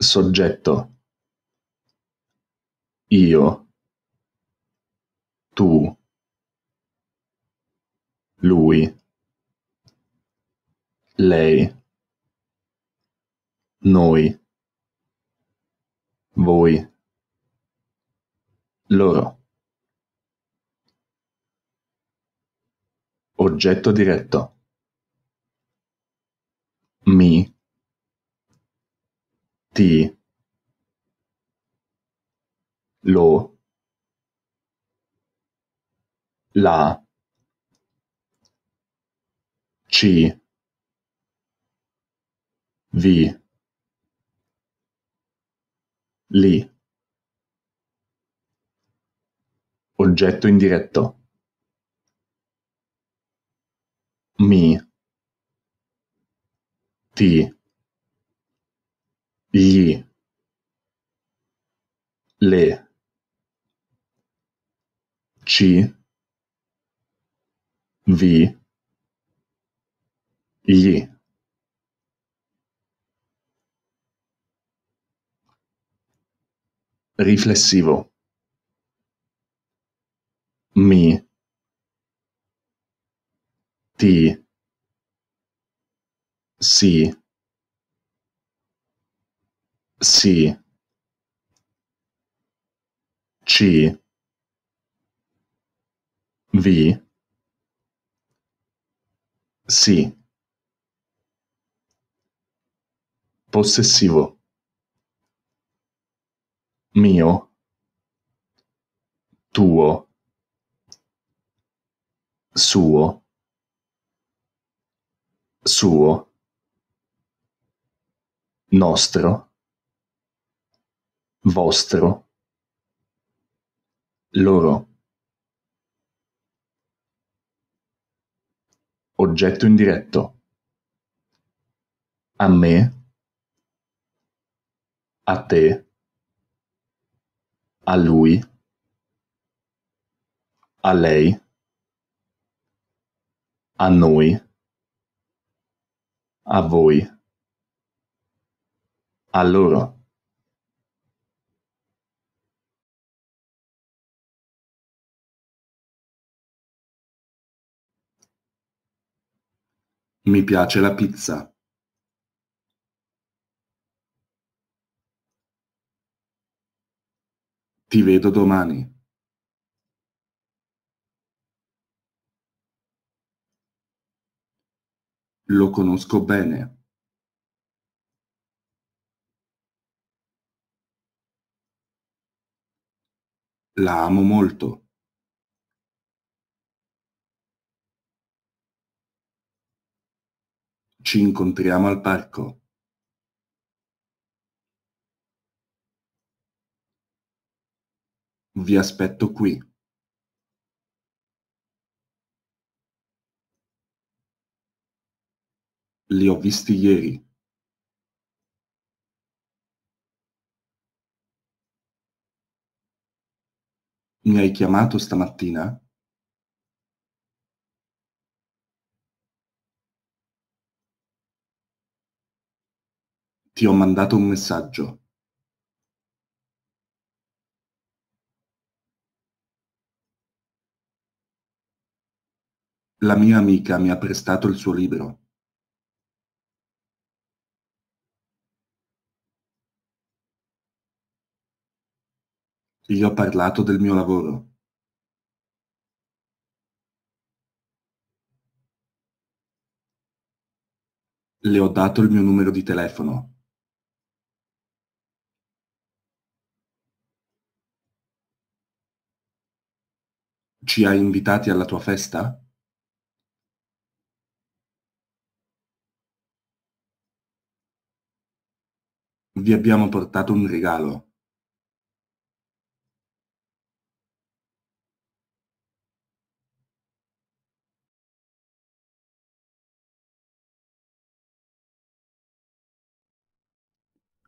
Soggetto. Io. Tu. Lui. Lei. Noi. Voi. Loro. Oggetto diretto. Mi. T lo la ci vi li oggetto indiretto mi ti gli, le, ci, vi, gli. Riflessivo. Mi. Ti. Si. Sì. C. V. Sì. Possessivo. Mio. Tuo. Suo. Suo. Nostro vostro loro oggetto indiretto a me a te a lui a lei a noi a voi a loro Mi piace la pizza. Ti vedo domani. Lo conosco bene. La amo molto. Ci incontriamo al parco. Vi aspetto qui. Li ho visti ieri. Mi hai chiamato stamattina? Ti ho mandato un messaggio. La mia amica mi ha prestato il suo libro. Gli ho parlato del mio lavoro. Le ho dato il mio numero di telefono. Ci hai invitati alla tua festa? Vi abbiamo portato un regalo.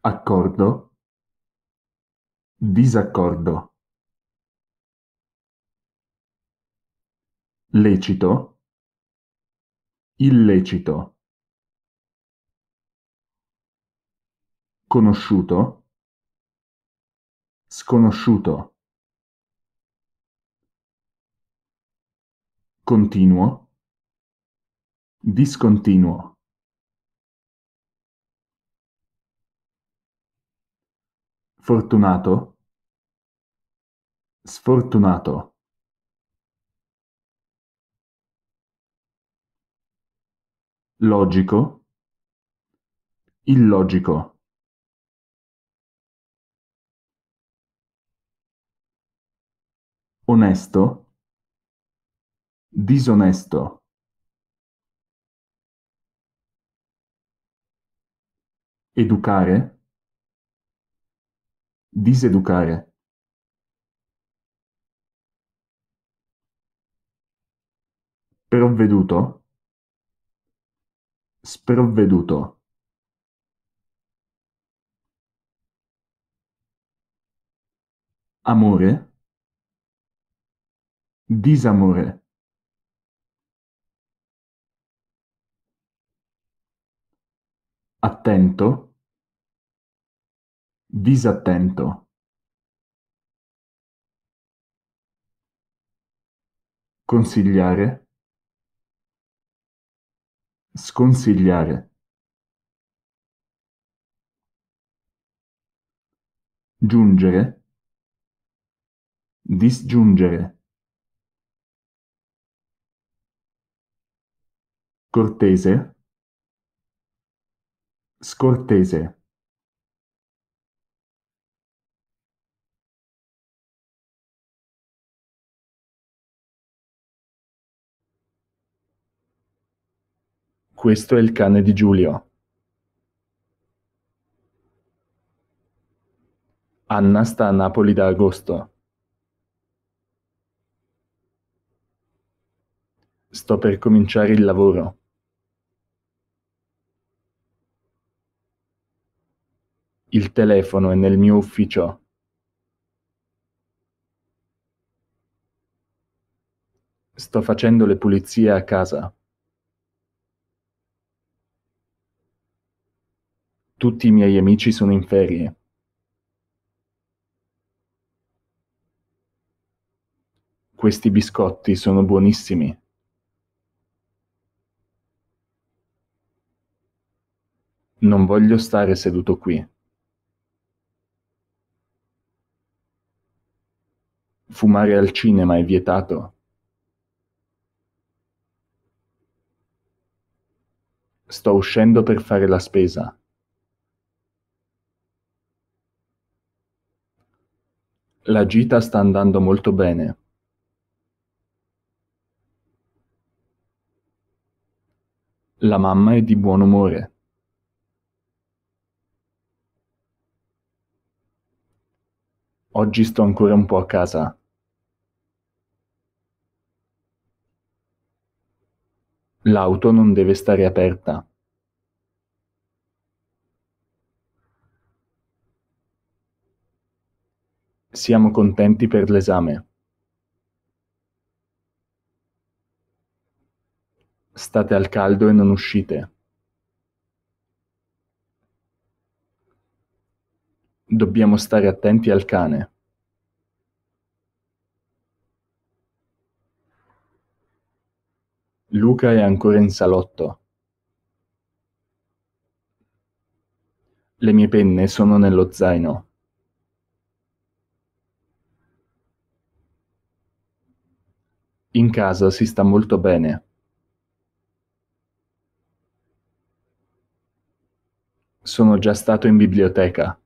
Accordo? Disaccordo. Lecito? Illecito? Conosciuto? Sconosciuto? Continuo? Discontinuo? Fortunato? Sfortunato. Logico? Illogico. Onesto? Disonesto. Educare? Diseducare. Provveduto? sprovveduto amore, disamore. Attento, disattento. Consigliare, Sconsigliare. Giungere. Disgiungere. Cortese. Scortese. Questo è il cane di Giulio. Anna sta a Napoli da agosto. Sto per cominciare il lavoro. Il telefono è nel mio ufficio. Sto facendo le pulizie a casa. Tutti i miei amici sono in ferie. Questi biscotti sono buonissimi. Non voglio stare seduto qui. Fumare al cinema è vietato. Sto uscendo per fare la spesa. La gita sta andando molto bene. La mamma è di buon umore. Oggi sto ancora un po' a casa. L'auto non deve stare aperta. Siamo contenti per l'esame. State al caldo e non uscite. Dobbiamo stare attenti al cane. Luca è ancora in salotto. Le mie penne sono nello zaino. In casa si sta molto bene. Sono già stato in biblioteca.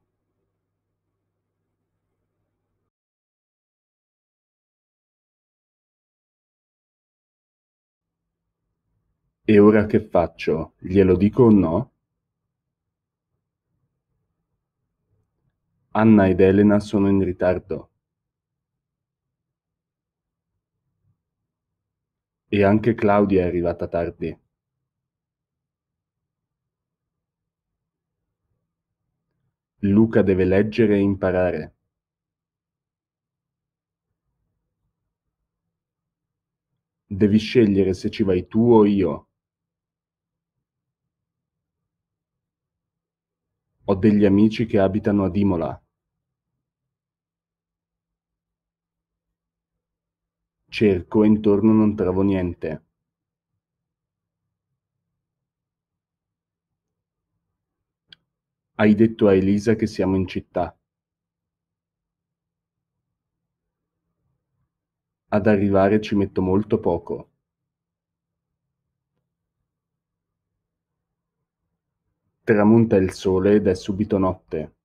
E ora che faccio? Glielo dico o no? Anna ed Elena sono in ritardo. E anche Claudia è arrivata tardi. Luca deve leggere e imparare. Devi scegliere se ci vai tu o io. Ho degli amici che abitano ad Imola. Cerco e intorno non trovo niente. Hai detto a Elisa che siamo in città. Ad arrivare ci metto molto poco. Tramonta il sole ed è subito notte.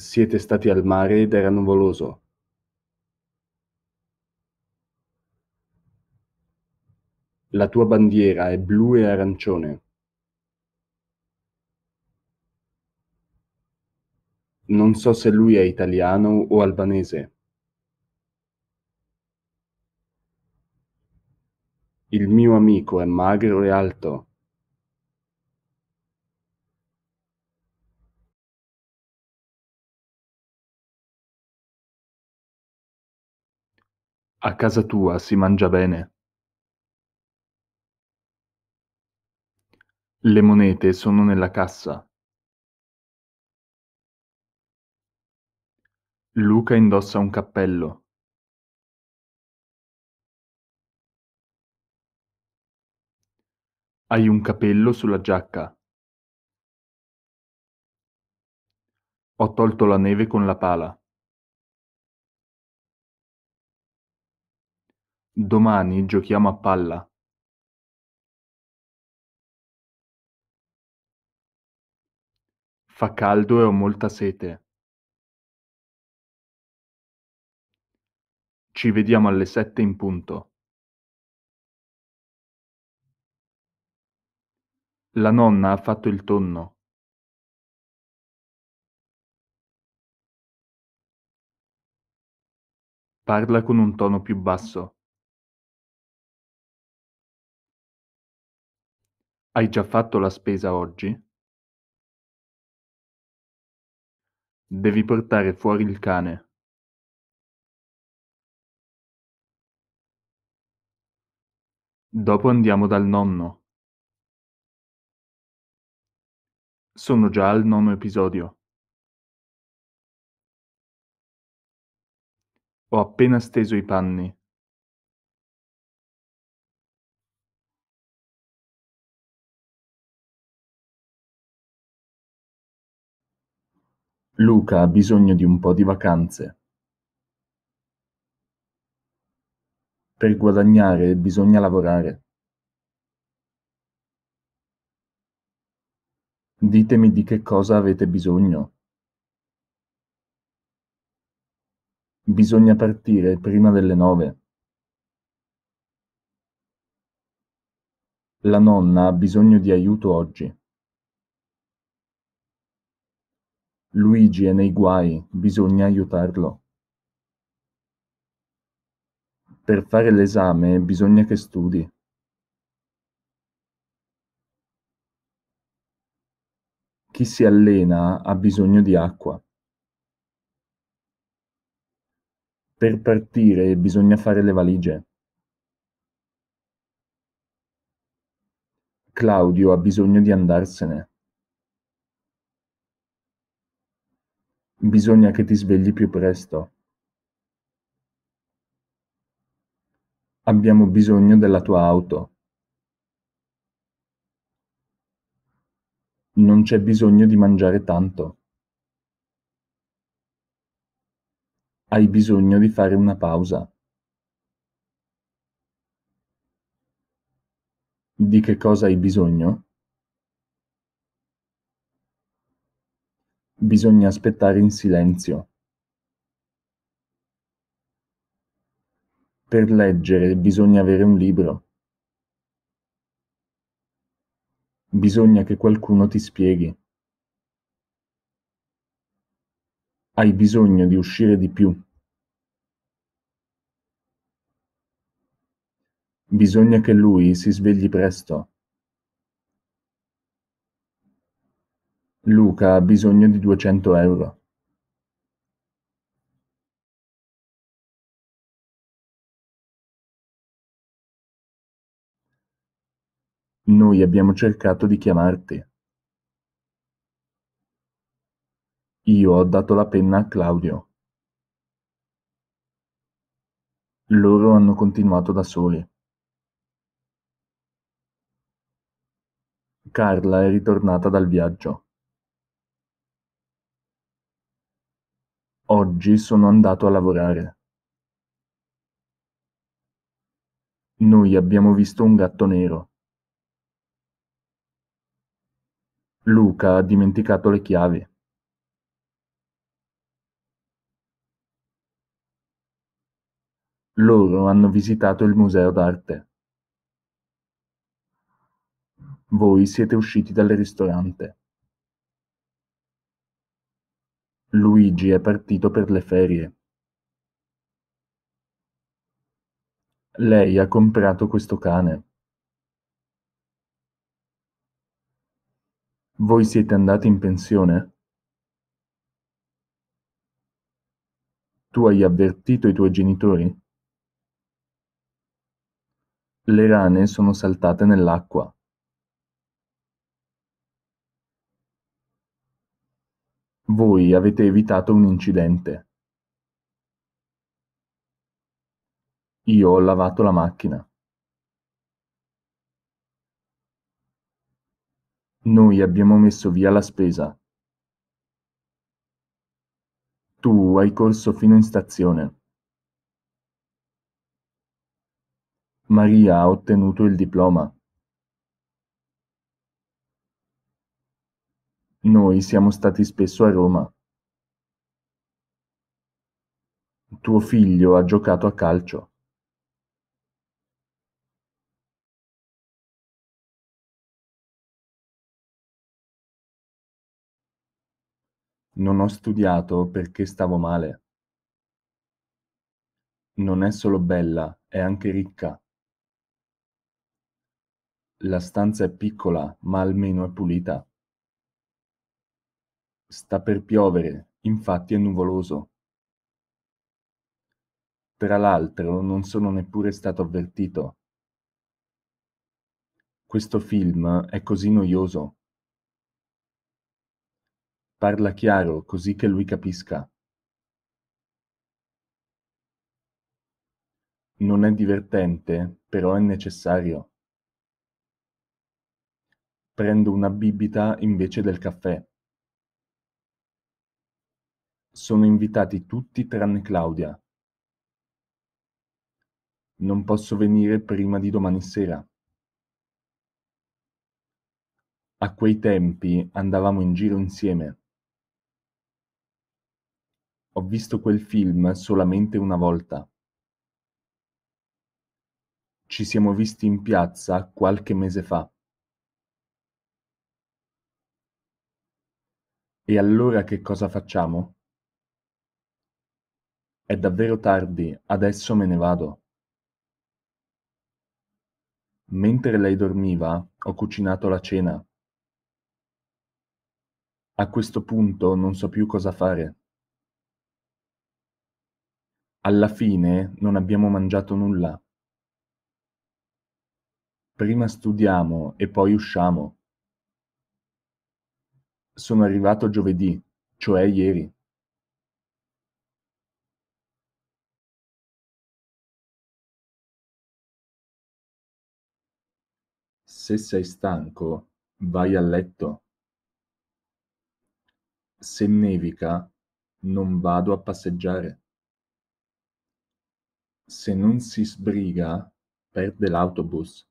Siete stati al mare ed era nuvoloso. La tua bandiera è blu e arancione. Non so se lui è italiano o albanese. Il mio amico è magro e alto. A casa tua si mangia bene. Le monete sono nella cassa. Luca indossa un cappello. Hai un capello sulla giacca. Ho tolto la neve con la pala. Domani giochiamo a palla. Fa caldo e ho molta sete. Ci vediamo alle sette in punto. La nonna ha fatto il tonno. Parla con un tono più basso. Hai già fatto la spesa oggi? Devi portare fuori il cane. Dopo andiamo dal nonno. Sono già al nono episodio. Ho appena steso i panni. Luca ha bisogno di un po' di vacanze. Per guadagnare bisogna lavorare. Ditemi di che cosa avete bisogno. Bisogna partire prima delle nove. La nonna ha bisogno di aiuto oggi. Luigi è nei guai, bisogna aiutarlo. Per fare l'esame bisogna che studi. Chi si allena ha bisogno di acqua. Per partire bisogna fare le valigie. Claudio ha bisogno di andarsene. Bisogna che ti svegli più presto. Abbiamo bisogno della tua auto. Non c'è bisogno di mangiare tanto. Hai bisogno di fare una pausa. Di che cosa hai bisogno? Bisogna aspettare in silenzio. Per leggere bisogna avere un libro. Bisogna che qualcuno ti spieghi. Hai bisogno di uscire di più. Bisogna che lui si svegli presto. Luca ha bisogno di 200 euro. Noi abbiamo cercato di chiamarti. Io ho dato la penna a Claudio. Loro hanno continuato da soli. Carla è ritornata dal viaggio. Oggi sono andato a lavorare. Noi abbiamo visto un gatto nero. Luca ha dimenticato le chiavi. Loro hanno visitato il museo d'arte. Voi siete usciti dal ristorante. Luigi è partito per le ferie. Lei ha comprato questo cane. Voi siete andati in pensione? Tu hai avvertito i tuoi genitori? Le rane sono saltate nell'acqua. Voi avete evitato un incidente. Io ho lavato la macchina. Noi abbiamo messo via la spesa. Tu hai corso fino in stazione. Maria ha ottenuto il diploma. Noi siamo stati spesso a Roma. Tuo figlio ha giocato a calcio. Non ho studiato perché stavo male. Non è solo bella, è anche ricca. La stanza è piccola, ma almeno è pulita. Sta per piovere, infatti è nuvoloso. Tra l'altro non sono neppure stato avvertito. Questo film è così noioso. Parla chiaro così che lui capisca. Non è divertente, però è necessario. Prendo una bibita invece del caffè. Sono invitati tutti tranne Claudia. Non posso venire prima di domani sera. A quei tempi andavamo in giro insieme. Ho visto quel film solamente una volta. Ci siamo visti in piazza qualche mese fa. E allora che cosa facciamo? È davvero tardi, adesso me ne vado. Mentre lei dormiva, ho cucinato la cena. A questo punto non so più cosa fare. Alla fine non abbiamo mangiato nulla. Prima studiamo e poi usciamo. Sono arrivato giovedì, cioè ieri. Se sei stanco, vai a letto. Se nevica, non vado a passeggiare. Se non si sbriga, perde l'autobus.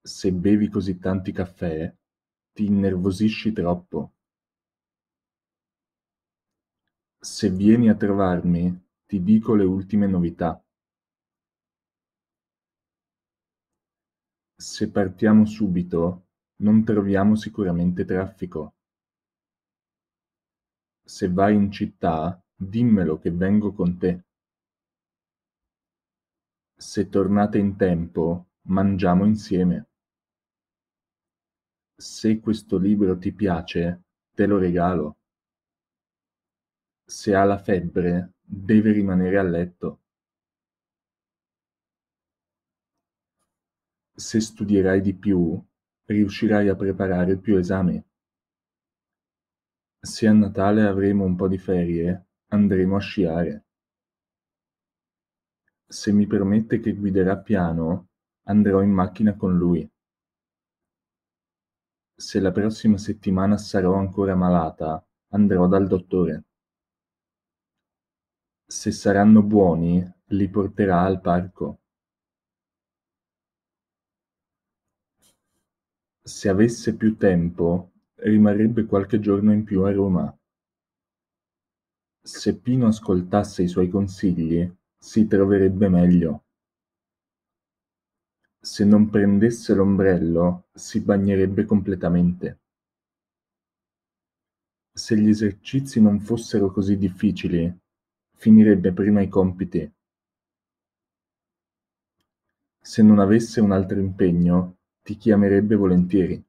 Se bevi così tanti caffè, ti innervosisci troppo. Se vieni a trovarmi, ti dico le ultime novità. Se partiamo subito, non troviamo sicuramente traffico. Se vai in città, dimmelo che vengo con te. Se tornate in tempo, mangiamo insieme. Se questo libro ti piace, te lo regalo. Se ha la febbre, deve rimanere a letto. se studierai di più, riuscirai a preparare più esami. Se a Natale avremo un po' di ferie, andremo a sciare. Se mi permette che guiderà piano, andrò in macchina con lui. Se la prossima settimana sarò ancora malata, andrò dal dottore. Se saranno buoni, li porterà al parco. se avesse più tempo, rimarrebbe qualche giorno in più a Roma. Se Pino ascoltasse i suoi consigli, si troverebbe meglio. Se non prendesse l'ombrello, si bagnerebbe completamente. Se gli esercizi non fossero così difficili, finirebbe prima i compiti. Se non avesse un altro impegno, ti chiamerebbe volentieri